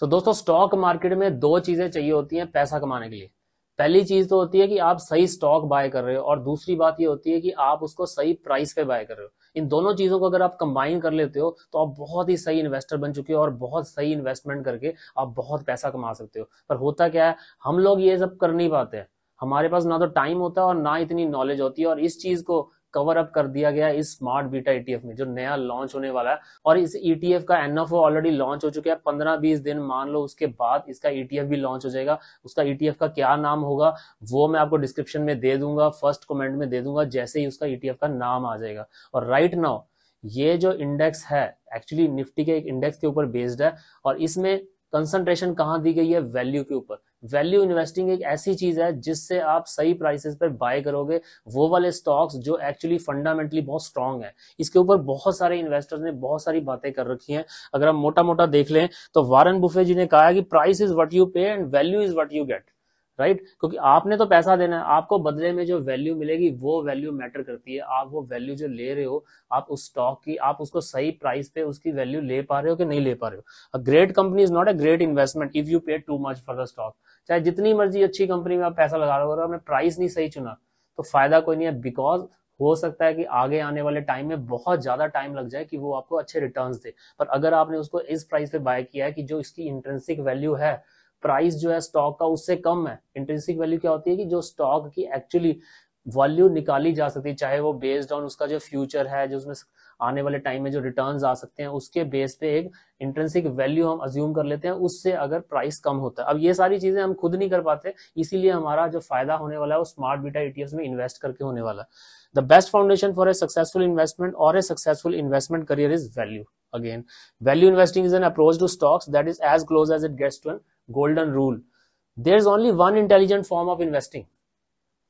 सो दोस्तों stock market में दो चीजें चाहिए होती हैं पैसा कमाने के लिए पहली चीज तो होती है कि आप सही स्टॉक बाय कर रहे हो और दूसरी बात ये होती है कि आप उसको सही प्राइस पे बाय कर रहे हो इन दोनों चीजों को अगर आप कंबाइन कर लेते हो तो आप बहुत ही सही इन्वेस्टर बन चुके हो और बहुत सही इन्वेस्टमेंट करके आप बहुत पैसा कमा सकते हो पर होता क्या है हम लोग ये सब कर नहीं पाते हैं हमारे पास ना तो टाइम होता है और ना इतनी नॉलेज होती है और इस चीज को कवर अप कर दिया गया इस स्मार्ट बीटा ईटीएफ में जो नया लॉन्च होने वाला है और इस ईटीएफ e का एनएफओ ऑलरेडी लॉन्च हो चुका है पंद्रह बीस दिन मान लो उसके बाद इसका ईटीएफ e भी लॉन्च हो जाएगा उसका ईटीएफ e का क्या नाम होगा वो मैं आपको डिस्क्रिप्शन में दे दूंगा फर्स्ट कॉमेंट में दे दूंगा जैसे ही उसका ईटीएफ का नाम आ जाएगा और राइट नाउ ये जो इंडेक्स है एक्चुअली निफ्टी के एक इंडेक्स के ऊपर बेस्ड है और इसमें कंसंट्रेशन कहाँ दी गई है वैल्यू के ऊपर वैल्यू इन्वेस्टिंग एक ऐसी चीज है जिससे आप सही प्राइसेस पर बाय करोगे वो वाले स्टॉक्स जो एक्चुअली फंडामेंटली बहुत स्ट्रांग है इसके ऊपर बहुत सारे इन्वेस्टर्स ने बहुत सारी बातें कर रखी हैं अगर हम मोटा मोटा देख लें तो वारन बुफे जी ने कहा कि price is what you pay and value is what you get right right? क्योंकि आपने तो पैसा देना है आपको बदले में जो वैल्यू मिलेगी वो वैल्यू मैटर करती है आप वो वैल्यू जो ले रहे हो आप उस स्टॉक की आप उसको सही प्राइस पे उसकी वैल्यू ले पा रहे हो कि नहीं ले पा रहे हो a great company is not a great investment if you pay too much for the stock चाहे जितनी मर्जी अच्छी कंपनी में आप पैसा लगा रहे हो आपने प्राइस नहीं सही चुना तो फायदा कोई नहीं है बिकॉज हो सकता है कि आगे आने वाले टाइम में बहुत ज्यादा टाइम लग जाए कि वो आपको अच्छे रिटर्न्स दे पर अगर आपने उसको इस प्राइस पे बाय किया है कि जो इसकी इंट्रेंसिक वैल्यू है प्राइस जो है स्टॉक का उससे कम है इंटरेस्टिंग वैल्यू क्या होती है कि जो स्टॉक की एक्चुअली वैल्यू निकाली जा सकती है चाहे वो बेस्ड ऑन उसका जो फ्यूचर है जो उसमें आने वाले टाइम में जो रिटर्न आ सकते हैं उसके बेस पे एक इंटरेंसिक वैल्यू हम अज्यूम कर लेते हैं उससे अगर प्राइस कम होता है अब ये सारी चीजें हम खुद नहीं कर पाते इसीलिए हमारा जो फायदा होने वाला है वो स्मार्ट बीटा ईटीएफ में इन्वेस्ट करके होने वाला the best foundation for a successful investment और a successful investment career is value again value investing is an approach to stocks that is as close as it gets to an golden rule there is only one intelligent form of investing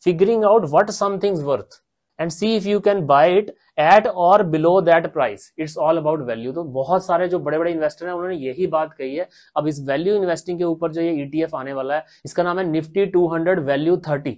figuring out what something's worth and see if you can buy it at or below that price it's all about value तो बहुत सारे जो बड़े बड़े investor हैं उन्होंने यही बात कही है अब इस वैल्यू इन्वेस्टिंग के ऊपर जो ये ईटीएफ e आने वाला है इसका नाम है Nifty two hundred value thirty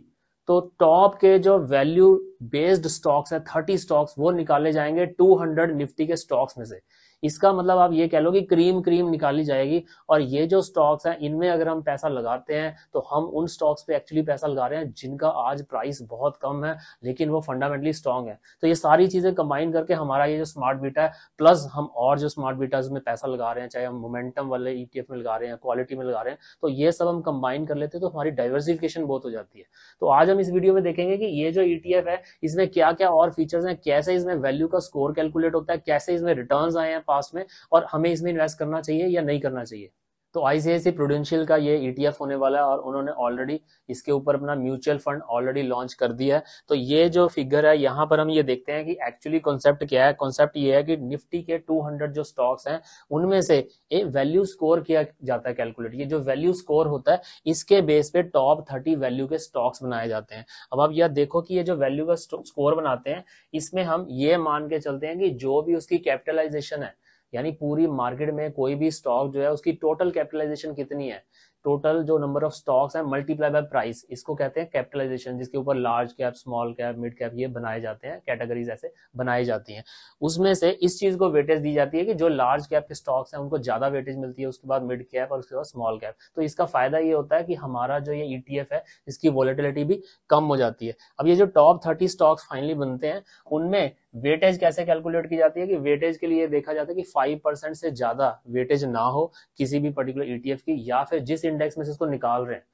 तो टॉप के जो वैल्यू बेस्ड स्टॉक्स है थर्टी स्टॉक्स वो निकाले जाएंगे टू हंड्रेड निफ्टी के स्टॉक्स में से इसका मतलब आप ये कह लो कि क्रीम क्रीम निकाली जाएगी और ये जो स्टॉक्स हैं इनमें अगर हम पैसा लगाते हैं तो हम उन स्टॉक्स पे एक्चुअली पैसा लगा रहे हैं जिनका आज प्राइस बहुत कम है लेकिन वो फंडामेंटली स्ट्रांग है तो ये सारी चीजें कंबाइन करके हमारा ये जो स्मार्ट बीटा है प्लस हम और जो स्मार्ट बीटाज में पैसा लगा रहे हैं चाहे हम मोमेंटम वाले ईटीएफ e में लगा रहे हैं क्वालिटी में लगा रहे हैं तो ये सब हम कंबाइन कर लेते हैं तो हमारी डाइवर्सिफिकेशन बहुत हो जाती है तो आज हम इस वीडियो में देखेंगे कि ये जो ईटीएफ e है इसमें क्या क्या और फीचर्स हैं कैसे इसमें वैल्यू का स्कोर कैलकुलेट होता है कैसे इसमें रिटर्न आए हैं पास्ट में और हमें इसमें इन्वेस्ट करना चाहिए या नहीं करना चाहिए तो आईसीआईसी प्रोडेंशियल का ये ईटीएफ e होने वाला है और उन्होंने ऑलरेडी इसके ऊपर अपना म्यूचुअल फंड ऑलरेडी लॉन्च कर दिया है तो ये जो फिगर है यहाँ पर हम ये देखते हैं कि एक्चुअली कॉन्सेप्ट क्या है कॉन्सेप्ट ये है कि निफ्टी के 200 जो स्टॉक्स हैं उनमें से ए वैल्यू स्कोर किया जाता है कैलकुलेट ये जो वैल्यू स्कोर होता है इसके बेस पे टॉप थर्टी वैल्यू के स्टॉक्स बनाए जाते हैं अब आप यह देखो कि ये जो वैल्यू का स्कोर बनाते हैं इसमें हम ये मान के चलते हैं कि जो भी उसकी कैपिटलाइजेशन है यानी पूरी मार्केट में कोई भी स्टॉक जो है उसकी टोटल कैपिटलाइजेशन कितनी है टोटल जो नंबर ऑफ स्टॉक्स है मल्टीप्लाई बाय प्राइस इसको कहते हैं कैपिटलाइजेशन जिसके ऊपर large cap small cap mid cap ये बनाए जाते हैं कैटेगरीज ऐसे बनाई जाती हैं उसमें से इस चीज को वेटेज दी जाती है कि जो लार्ज कैप के स्टॉक्स हैं उनको ज्यादा वेटेज मिलती है उसके बाद मिड कैप और उसके बाद स्मॉल कैप तो इसका फायदा ये होता है कि हमारा जो ये ईटीएफ e है इसकी वॉलेटिलिटी भी कम हो जाती है अब ये जो टॉप थर्टी स्टॉक्स फाइनली बनते हैं उनमें वेटेज कैसे कैलकुलेट की जाती है कि वेटेज के लिए देखा जाता है कि फाइव परसेंट से ज्यादा वेटेज ना हो किसी भी पर्टिकुलर ईटीएफ e की या फिर जिस इंडेक्स में से उसको निकाल रहे हैं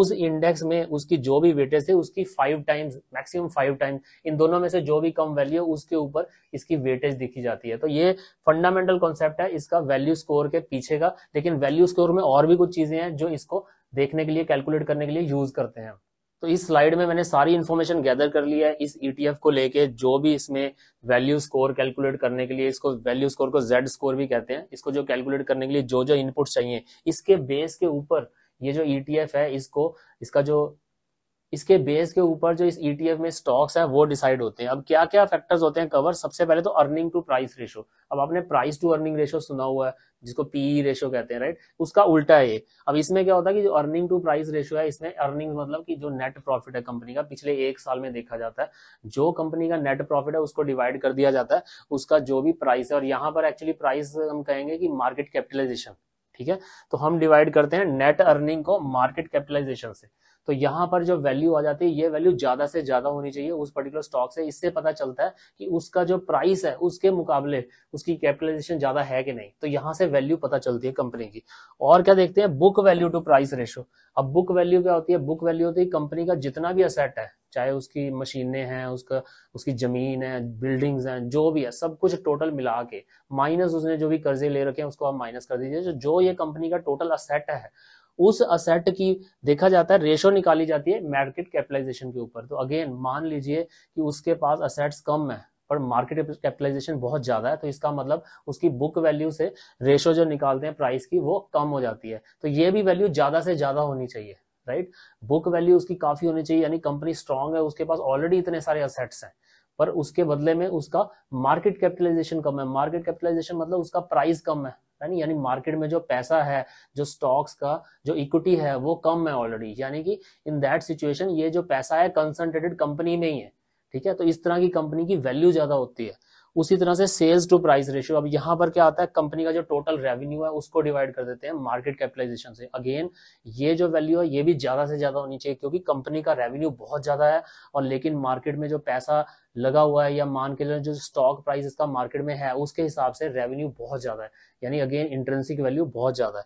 उस इंडेक्स में उसकी जो भी वेटेज है उसकी five times maximum five times इन दोनों में से जो भी कम वैल्यू है उसके ऊपर इसकी वेटेज दिखी जाती है तो ये फंडामेंटल कॉन्सेप्ट है इसका वैल्यू स्कोर के पीछे का लेकिन वैल्यू स्कोर में और भी कुछ चीजें हैं जो इसको देखने के लिए कैलकुलेट करने के लिए यूज करते हैं तो इस स्लाइड में मैंने सारी इन्फॉर्मेशन गैदर कर लिया है इस ईटीएफ e को लेके जो भी इसमें वैल्यू स्कोर कैलकुलेट करने के लिए इसको वैल्यू स्कोर को जेड स्कोर भी कहते हैं इसको जो कैलकुलेट करने के लिए जो जो इनपुट चाहिए इसके बेस के ऊपर ये जो ईटीएफ e है इसको इसका जो इसके बेस के ऊपर जो इस ईटीएफ e में स्टॉक्स है वो डिसाइड होते हैं अब क्या क्या फैक्टर्स होते हैं कवर सबसे पहले तो अर्निंग टू प्राइस रेशो अब आपने प्राइस टू अर्निंग रेशो सुना हुआ है जिसको पीई रेशो e कहते हैं राइट उसका उल्टा है ये अब इसमें क्या होता है कि जो अर्निंग टू प्राइस रेशो है इसमें अर्निंग मतलब कि जो नेट प्रॉफिट है कंपनी का पिछले एक साल में देखा जाता है जो कंपनी का नेट प्रॉफिट है उसको डिवाइड कर दिया जाता है उसका जो भी प्राइस है और यहाँ पर एक्चुअली प्राइस हम कहेंगे कि मार्केट कैपिटलाइजेशन ठीक है तो हम डिवाइड करते हैं नेट अर्निंग को मार्केट कैपिटलाइजेशन से तो यहाँ पर जो वैल्यू आ जाती है ये वैल्यू ज्यादा से ज्यादा होनी चाहिए उस पर्टिकुलर स्टॉक से इससे पता चलता है कि उसका जो प्राइस है उसके मुकाबले उसकी कैपिटलाइजेशन ज्यादा है कि नहीं तो यहाँ से वैल्यू पता चलती है कंपनी की और क्या देखते हैं book value to price ratio अब बुक वैल्यू क्या होती है बुक वैल्यू होती है कंपनी का जितना भी असेट है चाहे उसकी मशीनें हैं उसका उसकी जमीन है बिल्डिंग्स हैं जो भी है सब कुछ टोटल मिला के माइनस उसने जो भी कर्जे ले रखे हैं उसको आप माइनस कर दीजिए जो ये कंपनी का टोटल असेट है उस असेट की देखा जाता है रेशो निकाली जाती है मार्केट कैपिटलाइजेशन के ऊपर तो अगेन मान लीजिए कि उसके पास असेट्स कम है पर मार्केट कैपिटलाइजेशन बहुत ज्यादा है तो इसका मतलब उसकी बुक वैल्यू से रेशो जो निकालते हैं प्राइस की वो कम हो जाती है तो ये भी वैल्यू ज्यादा से ज्यादा होनी चाहिए राइट बुक वैल्यू उसकी काफी होनी चाहिए यानी कंपनी स्ट्रांग है उसके पास ऑलरेडी इतने सारे असेट्स हैं पर उसके बदले में उसका मार्केट कैपिटलाइजेशन कम है मार्केट कैपिटलाइजेशन मतलब उसका प्राइस कम है है यानी मार्केट में जो पैसा है जो स्टॉक्स का जो इक्विटी है वो कम है ऑलरेडी यानी कि इन दैट सिचुएशन ये जो पैसा है कंसंट्रेटेड कंपनी में ही है ठीक है तो इस तरह की कंपनी की वैल्यू ज्यादा होती है उसी तरह से सेल्स टू प्राइस रेशियो अब यहाँ पर क्या आता है कंपनी का जो टोटल रेवेन्यू है उसको डिवाइड कर देते हैं मार्केट कैपिटलाइजेशन से अगेन ये जो वैल्यू है ये भी ज्यादा से ज्यादा होनी चाहिए क्योंकि कंपनी का रेवेन्यू बहुत ज्यादा है और लेकिन मार्केट में जो पैसा लगा हुआ है या मान के जो स्टॉक प्राइस इसका मार्केट में है उसके हिसाब से रेवेन्यू बहुत ज्यादा है यानी अगेन इंटरेंसिक वैल्यू बहुत ज्यादा है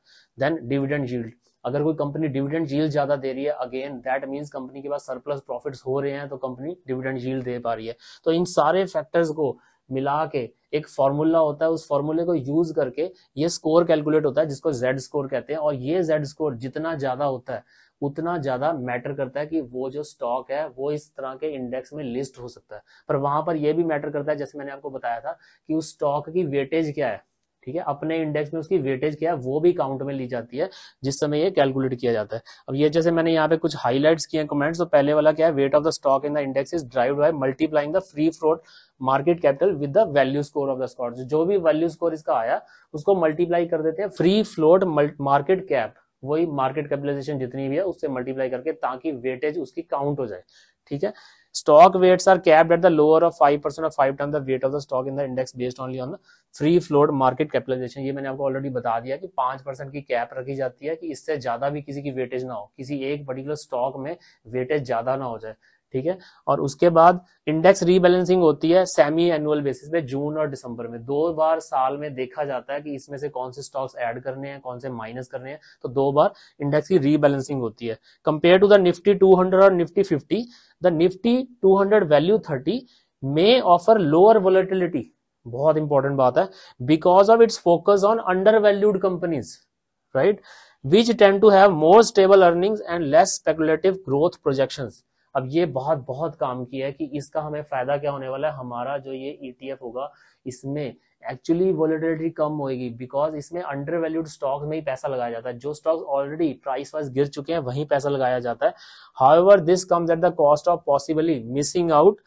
देन डिविडेंड यील्ड अगर कोई कंपनी डिविडेंड यील्ड ज्यादा दे रही है अगेन दैट मींस कंपनी के पास सरप्लस प्रॉफिट्स हो रहे हैं तो कंपनी डिविडेंड यील्ड दे पा रही है तो इन सारे फैक्टर्स को मिला के एक फॉर्मूला होता है उस फॉर्मूले को यूज करके ये स्कोर कैलकुलेट होता है जिसको जेड स्कोर कहते हैं और ये जेड स्कोर जितना ज्यादा होता है उतना ज्यादा मैटर करता है कि वो जो स्टॉक है वो इस तरह के इंडेक्स में लिस्ट हो सकता है पर वहां पर यह भी मैटर करता है जैसे मैंने आपको बताया था कि उस स्टॉक की वेटेज क्या है ठीक है अपने इंडेक्स में उसकी वेटेज क्या है वो भी काउंट में ली जाती है जिस समय ये कैलकुलेट किया जाता है अब ये जैसे मैंने यहाँ पे कुछ हाईलाइट्स किए हैं कमेंट्स तो पहले वाला क्या है weight of the stock in the index is drive by multiplying the free float market capital with the value score of the stock जो भी वैल्यू स्कोर इसका आया उसको मल्टीप्लाई कर देते हैं फ्री फ्लोट मार्केट कैप वही मार्केट कैपिटलाइजेशन जितनी भी है उससे मल्टीप्लाई करके ताकि वेटेज उसकी काउंट हो जाए ठीक है Stock weights are capped at the lower of 5% of 5 times the weight of the stock in the index based only on the free float market capitalization. ye maine aapko already bata diya ki 5% ki cap rakhi jati hai ki isse zyada bhi kisi ki weightage na ho kisi ek particular stock mein weightage zyada na ho jaye ठीक है और उसके बाद index rebalancing होती है semi annual basis पे जून और दिसंबर में दो बार साल में देखा जाता है कि इसमें से कौन से स्टॉक्स ऐड करने हैं कौन से माइनस करने हैं तो दो बार इंडेक्स की रीबैलेंसिंग होती है कंपेयर टू द निफ्टी 200 और Nifty 50 the Nifty 200 value 30 may offer lower volatility बहुत इंपॉर्टेंट बात है because of its focus on undervalued companies right which tend to have more stable earnings and less speculative growth projections अब ये बहुत बहुत काम किया है कि इसका हमें फायदा क्या होने वाला है हमारा जो ये ईटीएफ e होगा इसमें एक्चुअली वोलेटिलिटी कम होगी बिकॉज इसमें अंडर वैल्यूड स्टॉक में ही पैसा लगाया जाता है जो स्टॉक्स ऑलरेडी प्राइस वाइज गिर चुके हैं वहीं पैसा लगाया जाता है how this comes at the cost of possibly missing out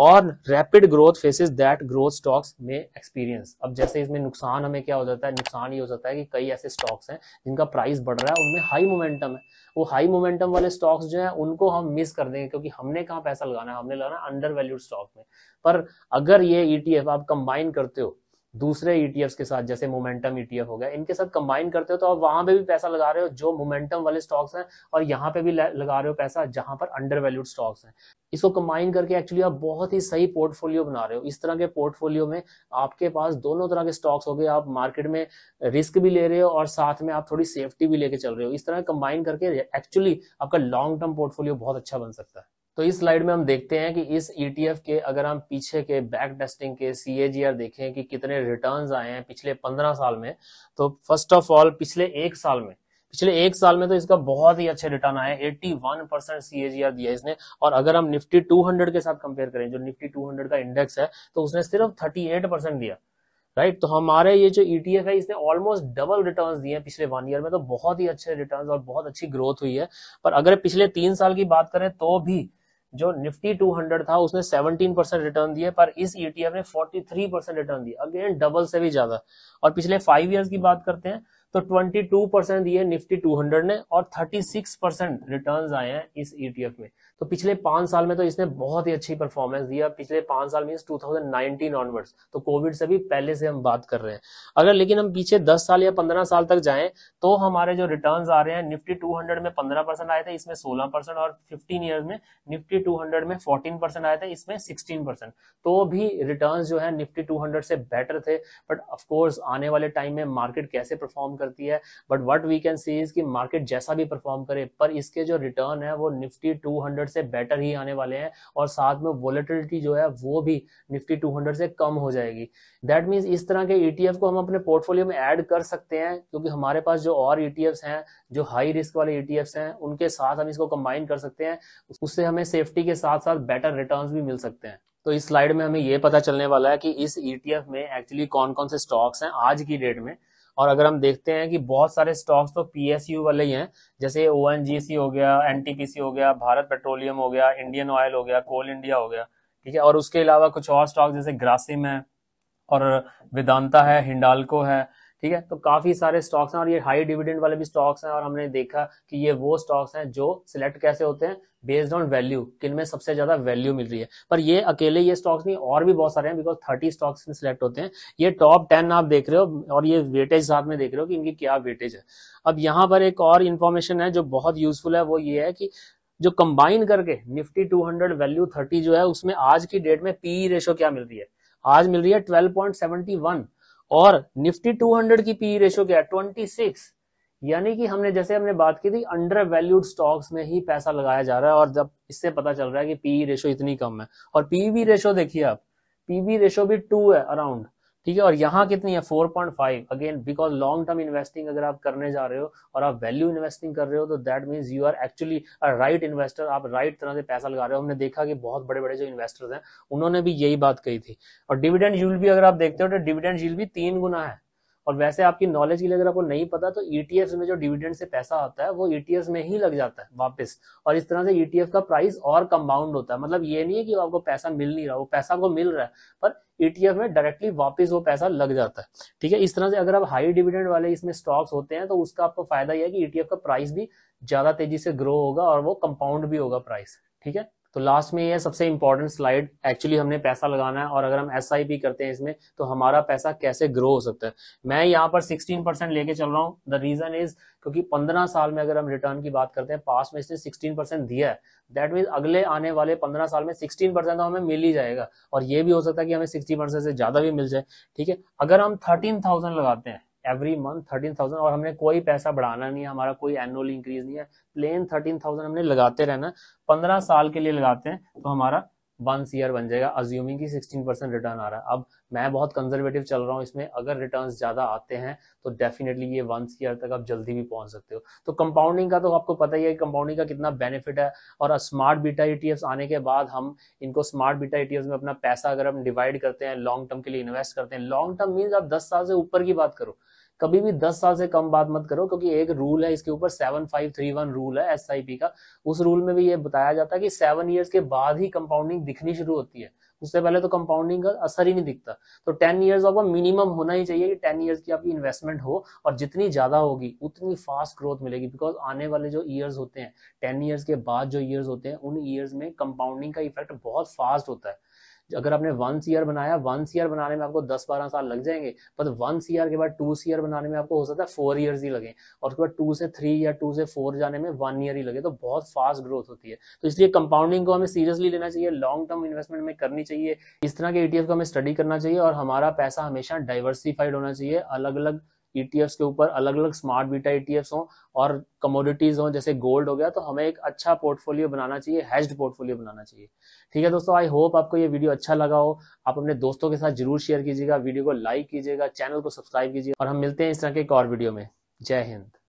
or rapid growth phases that growth stocks में एक्सपीरियंस अब जैसे इसमें नुकसान हमें क्या हो जाता है नुकसान ये हो जाता है कि कई ऐसे स्टॉक्स हैं जिनका प्राइस बढ़ रहा है उनमें हाई मोमेंटम है वो हाई मोमेंटम वाले स्टॉक्स जो है उनको हम मिस कर देंगे क्योंकि हमने कहाँ पैसा लगाना है हमने लगाना अंडर वैल्यूड स्टॉक में पर अगर ये ई e आप कंबाइन करते हो दूसरे ईटीएफ e के साथ जैसे मोमेंटम ईटीएफ e हो गया इनके साथ कंबाइन करते हो तो आप वहां पे भी पैसा लगा रहे हो जो मोमेंटम वाले स्टॉक्स हैं और यहाँ पे भी लगा रहे हो पैसा जहां पर अंडर वैल्यूड स्टॉक्स हैं इसको कंबाइन करके एक्चुअली आप बहुत ही सही पोर्टफोलियो बना रहे हो इस तरह के पोर्टफोलियो में आपके पास दोनों तरह के स्टॉक्स हो गए आप मार्केट में रिस्क भी ले रहे हो और साथ में आप थोड़ी सेफ्टी भी लेके चल रहे हो इस तरह कंबाइन करके एक्चुअली आपका लॉन्ग टर्म पोर्टफोलियो बहुत अच्छा बन सकता है तो इस स्लाइड में हम देखते हैं कि इस ईटीएफ e के अगर हम पीछे के बैक टेस्टिंग के सीएजीआर देखें कि कितने रिटर्न्स आए हैं पिछले पंद्रह साल में तो फर्स्ट ऑफ ऑल पिछले एक साल में पिछले एक साल में तो इसका बहुत ही अच्छे रिटर्न आए 81 परसेंट सीएजीआर दिया इसने और अगर हम निफ्टी 200 के साथ कंपेयर करें जो निफ्टी टू का इंडेक्स है तो उसने सिर्फ थर्टी परसेंट दिया राइट तो हमारे ये जो ईटीएफ e है इसने ऑलमोस्ट डबल रिटर्न्स दिए हैं पिछले वन ईयर में तो बहुत ही अच्छे रिटर्न्स और बहुत अच्छी ग्रोथ हुई है पर अगर पिछले तीन साल की बात करें तो भी जो निफ्टी 200 था उसने 17 परसेंट रिटर्न दिए पर इस ईटीएफ e ने 43 परसेंट रिटर्न दिया अगेन डबल से भी ज्यादा और पिछले फाइव ईयर्स की बात करते हैं तो 22 परसेंट दिए निफ्टी 200 ने और 36 परसेंट रिटर्न आए हैं इस ईटीएफ e में तो पिछले पांच साल में तो इसने बहुत ही अच्छी परफॉर्मेंस दिया पिछले पांच साल मीन 2019 ऑनवर्ड्स तो कोविड से भी पहले से हम बात कर रहे हैं अगर लेकिन हम पीछे 10 साल या 15 साल तक जाएं तो हमारे जो रिटर्न आ रहे हैं निफ्टी 200 में 15 परसेंट आए थे इसमें 16 परसेंट और 15 ईयर में निफ्टी 200 में 14 परसेंट आए थे इसमें 16 परसेंट तो भी रिटर्न जो है निफ्टी टू से बेटर थे बट ऑफकोर्स आने वाले टाइम में मार्केट कैसे परफॉर्म करती है but what we can see is कि मार्केट जैसा भी परफॉर्म करे पर इसके जो रिटर्न है वो निफ्टी 200 से बेटर ही आने वाले हैं और साथ में वोलेटिलिटी जो है वो भी निफ्टी 200 से कम हो जाएगी दैट मीन्स इस तरह के ई e को हम अपने पोर्टफोलियो में एड कर सकते हैं क्योंकि हमारे पास जो और ई e हैं जो हाई रिस्क वाले ई e हैं उनके साथ हम इसको कंबाइन कर सकते हैं उससे हमें सेफ्टी के साथ साथ बेटर रिटर्न भी मिल सकते हैं तो इस स्लाइड में हमें यह पता चलने वाला है कि इस ईटीएफ में एक्चुअली कौन कौन से स्टॉक्स हैं आज की डेट में और अगर हम देखते हैं कि बहुत सारे स्टॉक्स तो पीएसयू वाले ही हैं जैसे ओ हो गया एनटीपीसी हो गया भारत पेट्रोलियम हो गया इंडियन ऑयल हो गया कोल इंडिया हो गया ठीक है और उसके अलावा कुछ और स्टॉक जैसे ग्रासिम है और वेदांता है हिंडालको है ठीक है तो काफी सारे स्टॉक्स हैं और ये हाई डिविडेंड वाले भी स्टॉक्स हैं और हमने देखा कि ये वो स्टॉक्स हैं जो सिलेक्ट कैसे होते हैं बेस्ड ऑन वैल्यू किन में सबसे ज्यादा वैल्यू मिल रही है पर ये अकेले ये स्टॉक्स नहीं और भी बहुत सारे हैं बिकॉज थर्टी स्टॉक्स में सिलेक्ट होते हैं ये टॉप टेन आप देख रहे हो और ये वेटेज साथ में देख रहे हो कि इनकी क्या वेटेज है अब यहाँ पर एक और इन्फॉर्मेशन है जो बहुत यूजफुल है वो ये है कि जो कंबाइन करके निफ्टी 200 वैल्यू 30 जो है उसमें आज की डेट में पीई रेशो e क्या मिल रही है आज मिल रही है 12.71 और निफ्टी 200 की पीई रेशो e क्या है 26 यानी कि हमने जैसे हमने बात की थी अंडर वैल्यूड स्टॉक्स में ही पैसा लगाया जा रहा है और जब इससे पता चल रहा है कि पीई रेशो e इतनी कम है और पीवी रेशो e देखिए आप पीवी रेशो भी टू है अराउंड ठीक है और यहाँ कितनी है 4.5 again because long term investing अगर आप करने जा रहे हो और आप वैल्यू इन्वेस्टिंग कर रहे हो तो that means you are actually right investor आप राइट right तरह से पैसा लगा रहे हो हमने देखा कि बहुत बड़े बड़े जो इन्वेस्टर्स हैं उन्होंने भी यही बात कही थी और डिविडेंड यूल भी अगर आप देखते हो तो डिविडेंड यूल भी तीन गुना है और वैसे आपकी नॉलेज के लिए अगर आपको नहीं पता तो ईटीएफ e में जो डिविडेंड से पैसा आता है वो ईटीएफ e में ही लग जाता है वापस और इस तरह से ईटीएफ e का प्राइस और कंपाउंड होता है मतलब ये नहीं है कि आपको पैसा मिल नहीं रहा वो पैसा आपको मिल रहा है पर ईटीएफ में डायरेक्टली वापस वो पैसा लग जाता है ठीक है इस तरह से अगर आप हाई डिविडेंड वाले इसमें स्टॉक्स होते हैं तो उसका आपको फायदा यह है कि ईटीएफ का प्राइस भी ज्यादा तेजी से ग्रो होगा और वो कंपाउंड भी होगा प्राइस ठीक है तो लास्ट में ये सबसे इंपॉर्टेंट स्लाइड एक्चुअली हमने पैसा लगाना है और अगर हम एस करते हैं इसमें तो हमारा पैसा कैसे ग्रो हो सकता है मैं यहाँ पर 16 परसेंट लेके चल रहा हूँ द रीजन इज क्योंकि 15 साल में अगर हम रिटर्न की बात करते हैं पास में इसने 16 परसेंट दिया है दैट मीन अगले आने वाले 15 साल में 16 परसेंट तो हमें मिल ही जाएगा और ये भी हो सकता है कि हमें सिक्सटी परसेंट से ज्यादा भी मिल जाए ठीक है अगर हम थाउजेंड लगाते हैं एवरी मंथ थर्टीन थाउजेंड और हमने कोई पैसा बढ़ाना नहीं है हमारा कोई एनुअल इंक्रीज नहीं है प्लेन थर्टीन थाउजेंड हमने लगाते रहना पंद्रह साल के लिए लगाते हैं तो हमारा वन ईयर बन जाएगा अज्यूमिंग की सिक्सटीन परसेंट रिटर्न आ रहा है अब मैं बहुत कंजर्वेटिव चल रहा हूँ इसमें अगर रिटर्न ज्यादा आते हैं तो डेफिनेटली ये वन ईयर तक आप जल्दी भी पहुंच सकते हो तो कंपाउंडिंग का तो आपको पता ही है कंपाउंडिंग का कितना बेनिफिट है और स्मार्ट बीटा ई आने के बाद हम इनको स्मार्ट बीटा ई में अपना पैसा अगर हम डिवाइड करते हैं लॉन्ग टर्म के लिए इन्वेस्ट करते हैं लॉन्ग टर्म मीन्स आप दस साल से ऊपर की बात करो कभी भी दस साल से कम बात मत करो क्योंकि एक रूल है इसके ऊपर seven five three one rule है एस का उस रूल में भी ये बताया जाता है कि सेवन ईयर्स के बाद ही कंपाउंडिंग दिखनी शुरू होती है उससे पहले तो कंपाउंडिंग का असर ही नहीं दिखता तो टेन ईयर्स आपका मिनिमम होना ही चाहिए कि टेन ईयर्स की आपकी इन्वेस्टमेंट हो और जितनी ज्यादा होगी उतनी फास्ट ग्रोथ मिलेगी बिकॉज आने वाले जो ईयर्स होते हैं टेन ईयर्स के बाद जो ईयर्स होते हैं उन ईयर्स में कंपाउंडिंग का इफेक्ट बहुत फास्ट होता है अगर आपने वन सी बनाया वन सी बनाने में आपको दस बारह साल लग जाएंगे पर वन सी के बाद टू सी बनाने में आपको हो सकता है फोर ईयर ही लगे और उसके बाद टू से थ्री या टू से फोर जाने में वन ईयर ही लगे तो बहुत फास्ट ग्रोथ होती है तो इसलिए कंपाउंडिंग को हमें सीरियसली लेना चाहिए लॉन्ग टर्म इन्वेस्टमेंट में करनी चाहिए इस तरह के ईटीएफ e को हमें स्टडी करना चाहिए और हमारा पैसा हमेशा डाइवर्सिफाइड होना चाहिए अलग अलग ईटीएफ्स e के ऊपर अलग अलग स्मार्ट बीटा ईटीएफ्स हों और कमोडिटीज हों जैसे गोल्ड हो गया तो हमें एक अच्छा पोर्टफोलियो बनाना चाहिए हैज्ड पोर्टफोलियो बनाना चाहिए ठीक है दोस्तों आई होप आपको ये वीडियो अच्छा लगा हो आप अपने दोस्तों के साथ जरूर शेयर कीजिएगा वीडियो को लाइक कीजिएगा चैनल को सब्सक्राइब कीजिए और हम मिलते हैं इस तरह के एक और वीडियो में जय हिंद